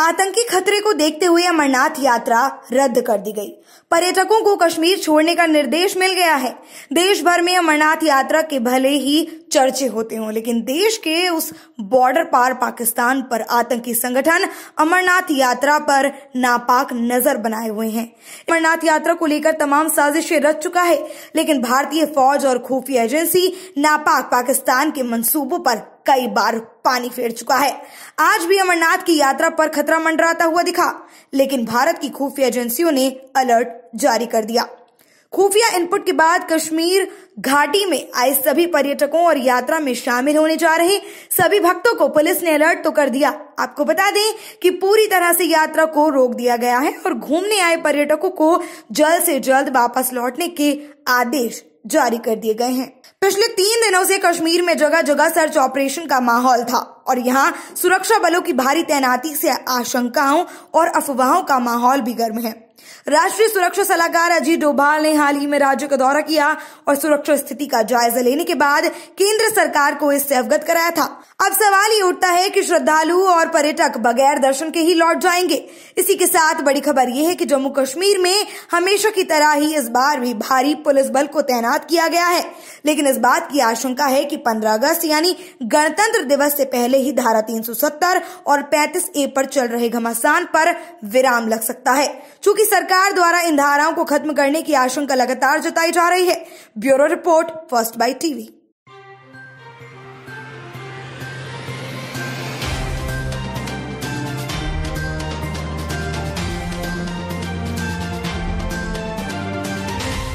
आतंकी खतरे को देखते हुए अमरनाथ यात्रा रद्द कर दी गई पर्यटकों को कश्मीर छोड़ने का निर्देश मिल गया है देश भर में अमरनाथ यात्रा के भले ही चर्चे होते हों लेकिन देश के उस बॉर्डर पार पाकिस्तान पर आतंकी संगठन अमरनाथ यात्रा पर नापाक नजर बनाए हुए हैं अमरनाथ यात्रा को लेकर तमाम साजिशें रच चुका है लेकिन भारतीय फौज और खुफिया एजेंसी नापाक पाकिस्तान के मंसूबों पर कई बार पानी फेर चुका है आज भी अमरनाथ की यात्रा पर खतरा मंडराता हुआ दिखा लेकिन भारत की खुफिया एजेंसियों ने अलर्ट जारी कर दिया खुफिया इनपुट के बाद कश्मीर घाटी में आए सभी पर्यटकों और यात्रा में शामिल होने जा रहे सभी भक्तों को पुलिस ने अलर्ट तो कर दिया आपको बता दें कि पूरी तरह से यात्रा को रोक दिया गया है और घूमने आए पर्यटकों को जल्द से जल्द वापस लौटने के आदेश जारी कर दिए गए हैं पिछले तीन दिनों से कश्मीर में जगह जगह सर्च ऑपरेशन का माहौल था और यहाँ सुरक्षा बलों की भारी तैनाती से आशंकाओं और अफवाहों का माहौल भी गर्म है राष्ट्रीय सुरक्षा सलाहकार अजीत डोभाल ने हाल ही में राज्य का दौरा किया और सुरक्षा स्थिति का जायजा लेने के बाद केंद्र सरकार को इससे अवगत कराया था अब सवाल ये उठता है कि श्रद्धालु और पर्यटक बगैर दर्शन के ही लौट जाएंगे इसी के साथ बड़ी खबर ये है कि जम्मू कश्मीर में हमेशा की तरह ही इस बार भी भारी पुलिस बल को तैनात किया गया है लेकिन इस बात की आशंका है कि पंद्रह अगस्त यानी गणतंत्र दिवस से पहले ही धारा 370 और 35 ए पर चल रहे घमासान पर विराम लग सकता है चूंकि सरकार द्वारा इन धाराओं को खत्म करने की आशंका लगातार जताई जा रही है bureau report first by TV